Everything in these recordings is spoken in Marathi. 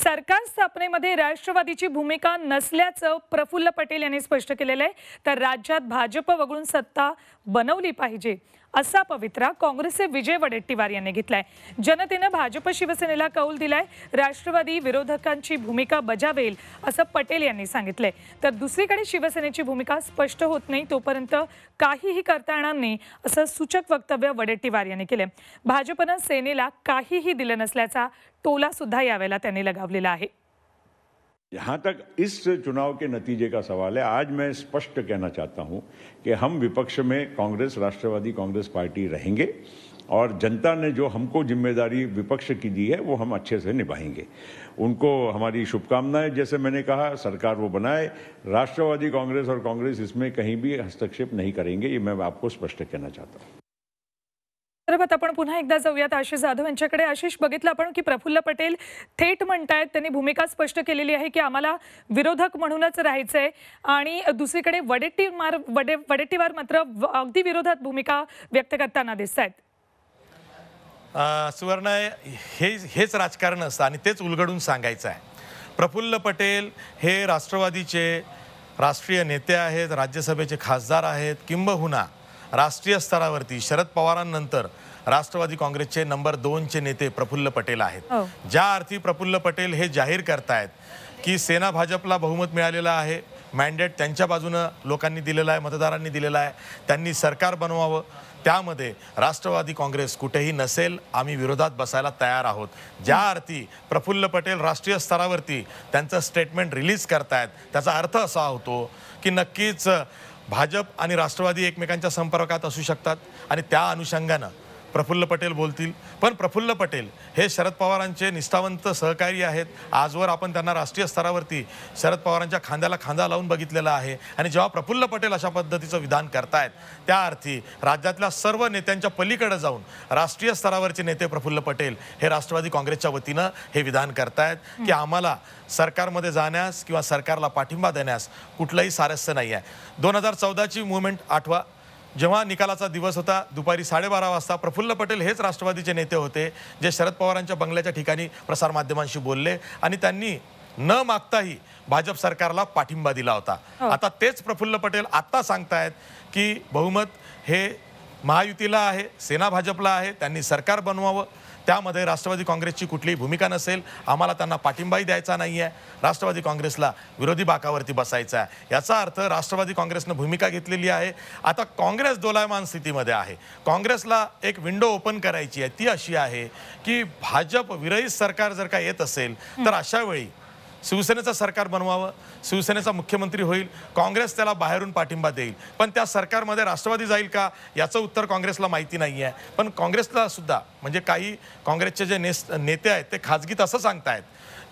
सरकार स्थापनेमध्ये राष्ट्रवादीची भूमिका नसल्याचं प्रफुल्ल पटेल यांनी स्पष्ट केलेलं आहे तर राज्यात भाजप वगळून सत्ता बनवली पाहिजे असा पवित्रा काँग्रेसचे विजय वडेट्टीवार यांनी घेतलाय जनतेनं भाजप शिवसेनेला कौल दिलाय राष्ट्रवादी विरोधकांची भूमिका बजावेल असं पटेल यांनी सांगितलंय तर दुसरीकडे शिवसेनेची भूमिका स्पष्ट होत नाही तोपर्यंत काहीही करता येणार नाही असं सूचक वक्तव्य वडेट्टीवार यांनी केलंय भाजपनं सेनेला काहीही दिलं नसल्याचा टोला सुद्धा यावेळेला त्यांनी लगावलेला आहे यहाँ तक इस चुनाव के नतीजे का सवाल है आज मैं स्पष्ट कहना चाहता हूँ कि हम विपक्ष में कांग्रेस राष्ट्रवादी कांग्रेस पार्टी रहेंगे और जनता ने जो हमको जिम्मेदारी विपक्ष की दी है वो हम अच्छे से निभाएंगे उनको हमारी शुभकामनाएं जैसे मैंने कहा सरकार वो बनाए राष्ट्रवादी कांग्रेस और कांग्रेस इसमें कहीं भी हस्तक्षेप नहीं करेंगे ये मैं आपको स्पष्ट कहना चाहता हूँ संदर्भात आपण पुन्हा एकदा जाऊयात आशिष जाधव यांच्याकडे आशिष बघितलं आपण की प्रफुल्ल पटेल थेट म्हणतायत त्यांनी भूमिका स्पष्ट केलेली आहे की आम्हाला विरोधक म्हणूनच राहायचं आहे आणि दुसरीकडे वडेट्टीवार वडे वडेट्टीवार मात्र अगदी विरोधात भूमिका व्यक्त करताना दिसत आहेत सुवर्ण हे हेच राजकारण असतं आणि तेच उलगडून सांगायचं आहे प्रफुल्ल पटेल हे राष्ट्रवादीचे राष्ट्रीय नेते आहेत राज्यसभेचे खासदार आहेत किंबहुना राष्ट्रीय स्तरावरती शरद पवारांनंतर राष्ट्रवादी काँग्रेसचे नंबर दोनचे नेते प्रफुल्ल पटेल आहेत हो. ज्या अर्थी प्रफुल्ल पटेल हे जाहीर करतायत की सेना भाजपला बहुमत मिळालेलं आहे मॅन्डेट त्यांच्या बाजूनं लोकांनी दिलेलं आहे मतदारांनी दिलेलं आहे त्यांनी सरकार बनवावं त्यामध्ये राष्ट्रवादी काँग्रेस कुठेही नसेल आम्ही विरोधात बसायला तयार आहोत ज्या अर्थी प्रफुल्ल पटेल राष्ट्रीय स्तरावरती त्यांचं स्टेटमेंट रिलीज करतायत त्याचा अर्थ असा होतो की नक्कीच भाजप आणि राष्ट्रवादी एकमेकांच्या संपर्कात असू शकतात आणि त्या अनुषंगानं प्रफुल्ल पटेल बोलतील पण प्रफुल्ल पटेल हे शरद पवारांचे निष्ठावंत सहकारी आहेत आजवर आपण त्यांना राष्ट्रीय स्तरावरती शरद पवारांच्या खांद्याला खांदा लावून बघितलेला आहे आणि जेव्हा प्रफुल्ल पटेल अशा पद्धतीचं विधान करतायत त्या अर्थी राज्यातल्या सर्व नेत्यांच्या पलीकडे जाऊन राष्ट्रीय स्तरावरचे नेते प्रफुल्ल पटेल हे राष्ट्रवादी काँग्रेसच्या वतीनं हे विधान करतायत की आम्हाला सरकारमध्ये जाण्यास किंवा सरकारला पाठिंबा देण्यास कुठलंही सारस्य नाही आहे दोन हजार चौदाची मुवमेंट आठवा जेव्हा निकालाचा दिवस होता दुपारी साडेबारा वाजता प्रफुल्ल पटेल हेच राष्ट्रवादीचे नेते होते जे शरद पवारांच्या बंगल्याच्या ठिकाणी प्रसारमाध्यमांशी बोलले आणि त्यांनी न मागताही भाजप सरकारला पाठिंबा दिला होता हो. आता तेच प्रफुल्ल पटेल आत्ता सांगतायत की बहुमत हे महायुतीला आहे सेना भाजपला आहे त्यांनी सरकार बनवावं त्यामध्ये राष्ट्रवादी काँग्रेसची कुठलीही भूमिका नसेल आम्हाला त्यांना पाठिंबाही द्यायचा नाही आहे राष्ट्रवादी काँग्रेसला विरोधी बाकावरती बसायचा आहे याचा अर्थ राष्ट्रवादी काँग्रेसनं भूमिका घेतलेली आहे आता काँग्रेस दोलायमान स्थितीमध्ये आहे काँग्रेसला एक विंडो ओपन करायची आहे ती अशी आहे की भाजप विरहित सरकार जर का येत असेल तर अशावेळी शिवसेनेचं सरकार बनवावं शिवसेनेचा मुख्यमंत्री होईल काँग्रेस त्याला बाहेरून पाठिंबा देईल पण त्या सरकारमध्ये राष्ट्रवादी जाईल का याचं उत्तर काँग्रेसला माहिती नाही आहे पण काँग्रेसला सुद्धा म्हणजे काही काँग्रेसचे जे नेस नेते आहेत ते खाजगीत असं सांगतायत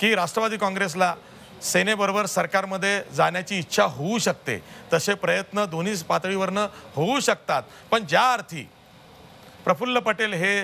की राष्ट्रवादी काँग्रेसला सेनेबरोबर सरकारमध्ये जाण्याची इच्छा होऊ शकते तसे प्रयत्न दोन्ही पातळीवरनं होऊ शकतात पण ज्या अर्थी प्रफुल्ल पटेल हे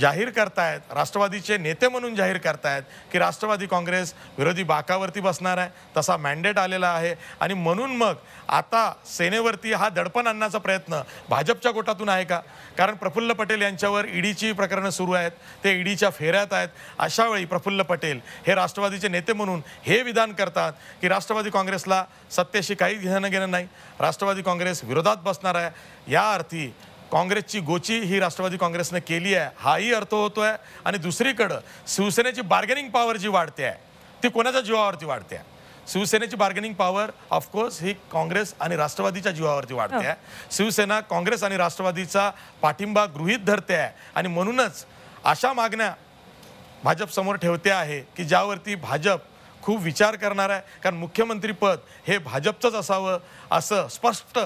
जाहीर करतायत राष्ट्रवादीचे नेते म्हणून जाहीर करतायत की राष्ट्रवादी काँग्रेस विरोधी बाकावरती बसणार आहे तसा मॅन्डेट आलेला आहे आणि म्हणून मग आता सेनेवरती हा दडपण आणण्याचा प्रयत्न भाजपच्या गोटातून आहे का कारण प्रफुल्ल पटेल यांच्यावर ईडीची प्रकरणं सुरू आहेत ते ईडीच्या फेऱ्यात आहेत अशावेळी प्रफुल्ल पटेल हे राष्ट्रवादीचे नेते म्हणून हे विधान करतात की राष्ट्रवादी काँग्रेसला सत्तेशी काही घेणं घेणं नाही राष्ट्रवादी काँग्रेस विरोधात बसणार आहे या अर्थी काँग्रेसची गोची ही राष्ट्रवादी काँग्रेसनं केली आहे हाही अर्थ होतो आहे आणि दुसरीकडं शिवसेनेची बार्गेनिंग पॉवर जी वाढते आहे ती कोणाच्या जीवावरती वाढते आहे शिवसेनेची बार्गेनिंग पॉवर ऑफकोर्स ही काँग्रेस आणि राष्ट्रवादीच्या जीवावरती वाढते आहे हो. शिवसेना काँग्रेस आणि राष्ट्रवादीचा पाठिंबा गृहीत धरते आहे आणि म्हणूनच अशा मागण्या भाजपसमोर ठेवते आहे की ज्यावरती भाजप खूप विचार करणार आहे कारण मुख्यमंत्रीपद हे भाजपचंच असावं असं स्पष्ट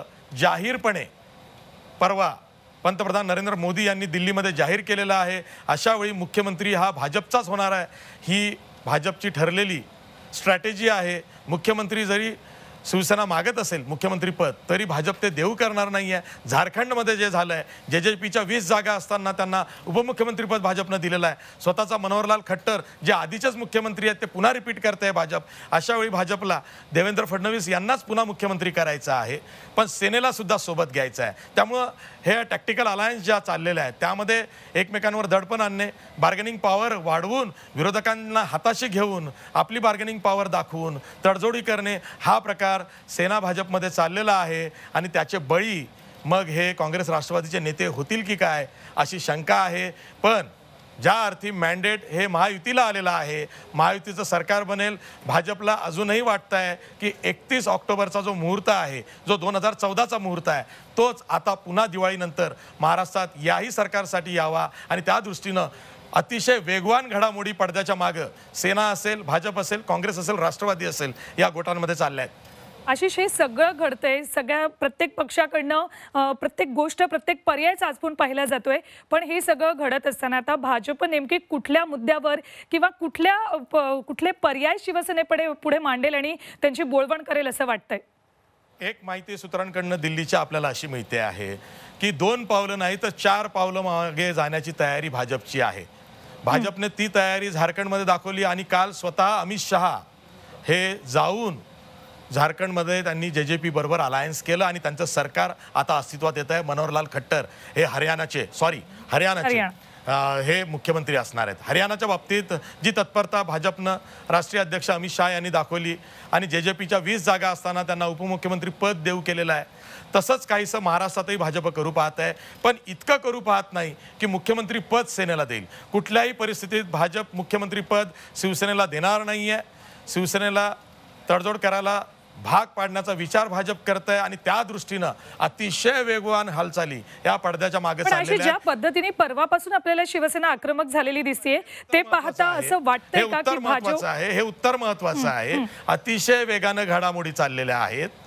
जाहीरपणे परवा पंतप्रधान नरेंद्र मोदी यांनी दिल्लीमध्ये जाहीर केलेला आहे अशावेळी मुख्यमंत्री हा भाजपचाच होणार आहे ही भाजपची ठरलेली स्ट्रॅटेजी आहे मुख्यमंत्री जरी शिवसेना मागत असेल मुख्यमंत्रीपद तरी भाजप ते देऊ करणार नाही आहे झारखंडमध्ये जे झालं आहे जे जे पीच्या वीस जागा असताना त्यांना उपमुख्यमंत्रीपद भाजपनं दिलेलं आहे स्वतःचा मनोहरलाल खट्टर जे आधीचेच मुख्यमंत्री आहेत ते पुन्हा रिपीट करत आहे भाजप अशावेळी भाजपला देवेंद्र फडणवीस यांनाच पुन्हा मुख्यमंत्री करायचं आहे पण सेनेला सुद्धा सोबत घ्यायचं आहे त्यामुळं हे टॅक्टिकल अलायन्स ज्या चाललेलं आहे त्यामध्ये एकमेकांवर दडपण आणणे बार्गेनिंग पॉवर वाढवून विरोधकांना हाताशी घेऊन आपली बार्गेनिंग पॉवर दाखवून तडजोडी करणे हा प्रकार सरकार सेना भाजपमध्ये चाललेला आहे आणि त्याचे बळी मग हे काँग्रेस राष्ट्रवादीचे नेते होतील की काय अशी शंका आहे पण ज्या अर्थी मँडेट हे महायुतीला आलेलं आहे महायुतीचं सरकार बनेल भाजपला अजूनही वाटतंय आहे की एकतीस ऑक्टोबरचा जो मुहूर्त आहे जो दोन हजार चौदाचा मुहूर्त आहे तोच आता पुन्हा दिवाळीनंतर महाराष्ट्रात याही सरकारसाठी यावा आणि त्या दृष्टीनं अतिशय वेगवान घडामोडी पडद्याच्या मागं सेना असेल भाजप असेल काँग्रेस असेल राष्ट्रवादी असेल या गोटांमध्ये चालल्या आहेत आशिष हे सगळं घडतंय सगळ्या प्रत्येक पक्षाकडनं प्रत्येक गोष्ट प्रत्येक पर्याय चाचपून पाहिला जातोय पण हे सगळं घडत असताना आता भाजप नेमकी कुठल्या मुद्द्यावर किंवा कुठल्या कुठले पर्याय शिवसेनेकडे पुढे मांडेल आणि त्यांची बोलवण करेल असं वाटतंय एक माहिती सूत्रांकडनं दिल्लीच्या आपल्याला अशी माहिती आहे की दोन पावलं नाही तर चार पावलं मागे जाण्याची तयारी भाजपची आहे भाजपने ती तयारी झारखंडमध्ये दाखवली आणि काल स्वतः अमित शहा हे जाऊन झारखंडमध्ये त्यांनी जे जे पी बरोबर अलायन्स केलं आणि त्यांचं सरकार आता अस्तित्वात येत आहे मनोहरलाल खट्टर हे हरियाणाचे सॉरी हरियाणाचे हे मुख्यमंत्री असणार आहेत हरियाणाच्या बाबतीत जी तत्परता भाजपनं राष्ट्रीय अध्यक्ष अमित शहा यांनी दाखवली आणि जे जे पीच्या वीस जागा असताना त्यांना उपमुख्यमंत्री पद देऊ केलेलं आहे तसंच काहीसं महाराष्ट्रातही भाजप करू पाहत आहे पण इतकं करू पाहत नाही की मुख्यमंत्री पद सेनेला देईल कुठल्याही परिस्थितीत भाजप मुख्यमंत्री पद शिवसेनेला देणार नाही आहे शिवसेनेला तडजोड करायला भाग पाडण्याचा विचार भाजप करत आहे आणि त्या दृष्टीनं अतिशय वेगवान हालचाली या पडद्याच्या मागे ज्या पद्धतीने परवापासून आपल्याला शिवसेना आक्रमक झालेली दिसते ते पाहता असं वाटतं उत्तर महत्वाचं आहे हे उत्तर महत्वाचं आहे अतिशय वेगानं घडामोडी चाललेल्या आहेत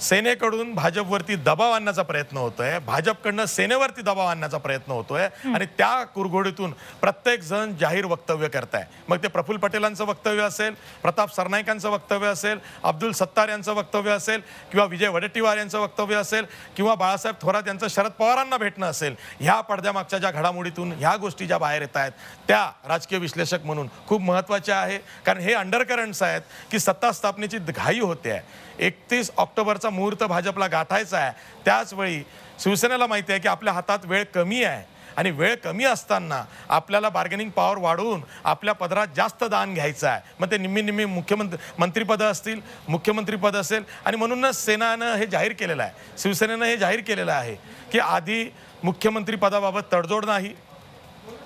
सेनेकडून भाजपवरती दबाव आणण्याचा प्रयत्न होतोय भाजपकडनं सेनेवरती दबाव आणण्याचा प्रयत्न होतोय आणि त्या कुरघोडीतून प्रत्येक जण जाहीर वक्तव्य करताय मग ते प्रफुल्ल पटेलांचं वक्तव्य असेल प्रताप सरनाईकांचं वक्तव्य असेल अब्दुल सत्तार यांचं वक्तव्य असेल किंवा विजय वडेट्टीवार यांचं वक्तव्य असेल किंवा बाळासाहेब थोरात यांचं शरद पवारांना भेटणं असेल ह्या पडद्यामागच्या ज्या घडामोडीतून ह्या गोष्टी ज्या बाहेर येत आहेत त्या राजकीय विश्लेषक म्हणून खूप महत्त्वाच्या आहे कारण हे अंडरकरंट्स आहेत की सत्ता स्थापनेची घाई होते आहे एकतीस ऑक्टोबरचा महत्वाचा मुहूर्त भाजपला गाठायचा आहे त्याचवेळी शिवसेनेला माहिती आहे की आपल्या हातात वेळ कमी आहे आणि वेळ कमी असताना आपल्याला बार्गेनिंग पॉवर वाढवून आपल्या पदरात जास्त दान घ्यायचं आहे मग ते निम्मी निम्मी मुख्यमंत्री मंत्रीपद असतील मुख्यमंत्रीपद असेल आणि म्हणूनच सेनानं हे जाहीर केलेलं आहे शिवसेनेनं हे जाहीर केलेलं आहे की आधी मुख्यमंत्रीपदाबाबत तडजोड नाही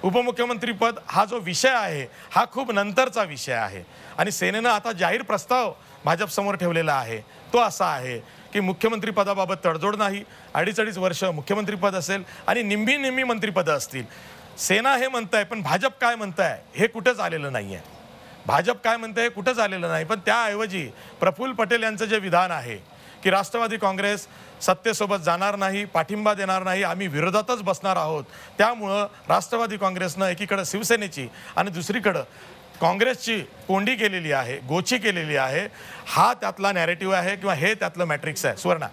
उपमुख्यमंत्रीपद हा जो विषय आहे हा खूप नंतरचा विषय आहे आणि सेनेनं आता जाहीर प्रस्ताव भाजपसमोर ठेवलेला आहे तो असा आहे की मुख्यमंत्रीपदाबाबत तडजोड नाही अडीच अडीच वर्ष मुख्यमंत्रीपद असेल आणि निंबी निम्मी मंत्रीपद असतील सेना हे म्हणत आहे पण भाजप काय म्हणत आहे हे कुठंच आलेलं नाही आहे भाजप काय म्हणतं हे कुठंच आलेलं नाही पण त्याऐवजी प्रफुल्ल पटेल यांचं जे विधान आहे की राष्ट्रवादी काँग्रेस सत्तेसोबत जाणार नाही पाठिंबा देणार नाही आम्ही विरोधातच बसणार आहोत त्यामुळं राष्ट्रवादी काँग्रेसनं एकीकडं शिवसेनेची आणि दुसरीकडं काँग्रेसची कोंडी केलेली आहे गोची केलेली आहे हा त्यातला नॅरेटिव्ह आहे किंवा हे त्यातलं मॅट्रिक्स आहे सुवर्णा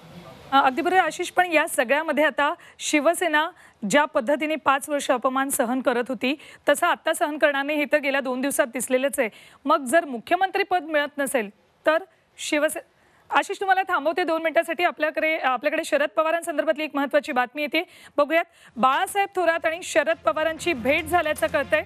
अगदी बरोबर आशिष पण या सगळ्यामध्ये आता शिवसेना ज्या पद्धतीने पाच वर्ष अपमान सहन करत होती तसं आत्ता सहन करणार नाही हे तर गेल्या दोन दिवसात दिसलेलंच आहे मग जर मुख्यमंत्री पद मिळत नसेल तर शिवसे आशिष तुम्हाला थांबवते दोन मिनिटांसाठी आपल्याकडे आपल्याकडे शरद पवारांसंदर्भातली एक महत्वाची बातमी येते बघूयात बाळासाहेब थोरात आणि शरद पवारांची भेट झाल्याचं कळतंय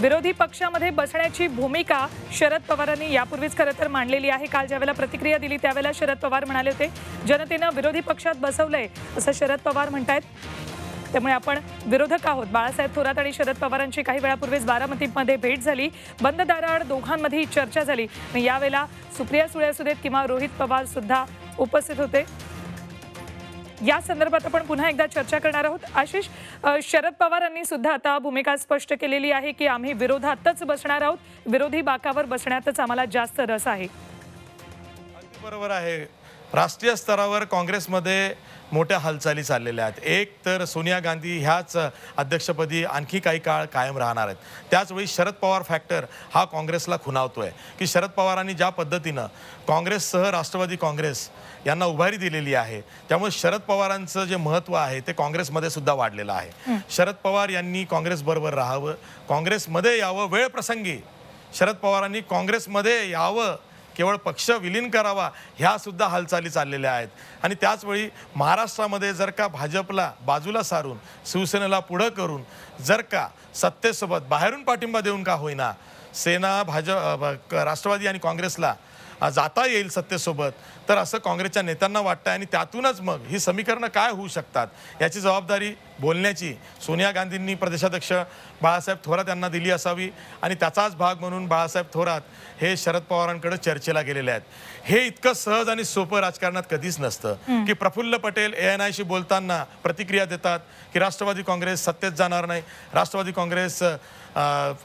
विरोधी पक्षामध्ये बसण्याची भूमिका शरद पवारांनी यापूर्वीच खरं तर मांडलेली आहे काल ज्यावेळेला प्रतिक्रिया दिली त्यावेळेला शरद पवार म्हणाले होते जनतेनं विरोधी पक्षात बसवलंय असं शरद पवार म्हणतायत त्यामुळे आपण विरोधक आहोत बाळासाहेब थोरात आणि शरद पवारांची काही वेळापूर्वीच बारामतीमध्ये भेट झाली बंद दाराआड दोघांमध्येही चर्चा झाली यावेळेला सुप्रिया सुळे असू देत किंवा रोहित पवार सुद्धा उपस्थित होते या संदर्भात आपण पुन्हा एकदा चर्चा करणार आहोत आशिष शरद पवारांनी सुद्धा आता भूमिका स्पष्ट केलेली आहे की आम्ही विरोधातच बसणार आहोत विरोधी बाकावर बसण्यातच आम्हाला जास्त रस आहे बरोबर आहे राष्ट्रीय स्तरावर काँग्रेसमध्ये मोठ्या हालचाली चाललेल्या आहेत एक तर सोनिया गांधी ह्याच अध्यक्षपदी आणखी काही काळ कायम राहणार आहेत त्याचवेळी शरद पवार फॅक्टर हा काँग्रेसला खुनावतो आहे की शरद पवारांनी ज्या पद्धतीनं काँग्रेससह राष्ट्रवादी काँग्रेस यांना उभारी दिलेली आहे त्यामुळे शरद पवारांचं जे महत्त्व आहे ते काँग्रेसमध्ये सुद्धा वाढलेलं आहे शरद पवार यांनी काँग्रेसबरोबर राहावं काँग्रेसमध्ये यावं वेळप्रसंगी शरद पवारांनी काँग्रेसमध्ये यावं केवळ पक्ष विलीन करावा ह्या सुद्धा हालचाली चाललेल्या आहेत आणि त्याचवेळी महाराष्ट्रामध्ये जर का भाजपला बाजूला सारून शिवसेनेला पुढं करून जर का सत्तेसोबत बाहेरून पाठिंबा देऊन का होईना सेना भाजप राष्ट्रवादी आणि काँग्रेसला जाता येईल सत्तेसोबत तर असं काँग्रेसच्या नेत्यांना वाटतं आणि त्यातूनच मग ही समीकरणं काय होऊ शकतात याची जबाबदारी बोलण्याची सोनिया गांधींनी प्रदेशाध्यक्ष बाळासाहेब थोरात यांना दिली असावी आणि त्याचाच भाग म्हणून बाळासाहेब थोरात हे शरद पवारांकडे चर्चेला गेलेले आहेत हे इतकं सहज आणि सोपं राजकारणात कधीच नसतं की प्रफुल्ल पटेल ए एन आयशी बोलताना प्रतिक्रिया देतात की राष्ट्रवादी काँग्रेस सत्तेत जाणार नाही राष्ट्रवादी काँग्रेस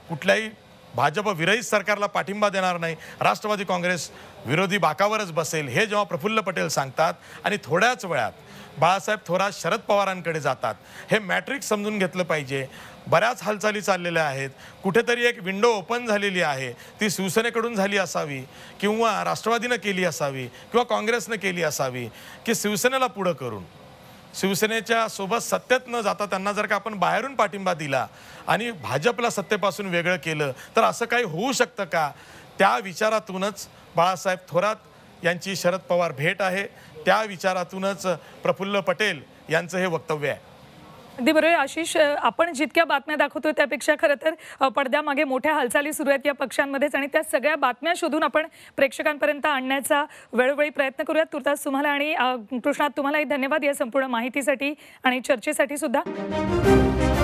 कुठल्याही भाजप विरहित सरकारला पाठिंबा देणार नाही राष्ट्रवादी काँग्रेस विरोधी बाकावरच बसेल हे जेव्हा प्रफुल्ल पटेल सांगतात आणि थोड्याच वेळात बाळासाहेब थोरात शरद पवारांकडे जातात हे मॅट्रिक समजून घेतलं पाहिजे बऱ्याच हालचाली चाललेल्या आहेत कुठेतरी एक विंडो ओपन झालेली आहे ती शिवसेनेकडून झाली असावी किंवा राष्ट्रवादीनं केली असावी किंवा काँग्रेसनं केली असावी की शिवसेनेला पुढं करून शिवसेनेच्या सोबत सत्तेत न जाता त्यांना जर का आपण बाहेरून पाठिंबा दिला आणि भाजपला सत्तेपासून वेगळं केलं तर असं काही होऊ शकतं का त्या विचारातूनच बाळासाहेब थोरात यांची शरद पवार भेट आहे त्या विचारातूनच प्रफुल्ल पटेल यांचं हे वक्तव्य आहे अगदी बरोबर आशिष आपण जितक्या बातम्या दाखवतो त्यापेक्षा खरं तर पडद्यामागे मोठ्या हालचाली सुरू आहेत या पक्षांमध्येच आणि त्या सगळ्या बातम्या शोधून आपण प्रेक्षकांपर्यंत आणण्याचा वेळोवेळी प्रयत्न करूयात तुर्तास तुम्हाला आणि कृष्णात तुम्हालाही धन्यवाद या संपूर्ण माहितीसाठी आणि चर्चेसाठी सुद्धा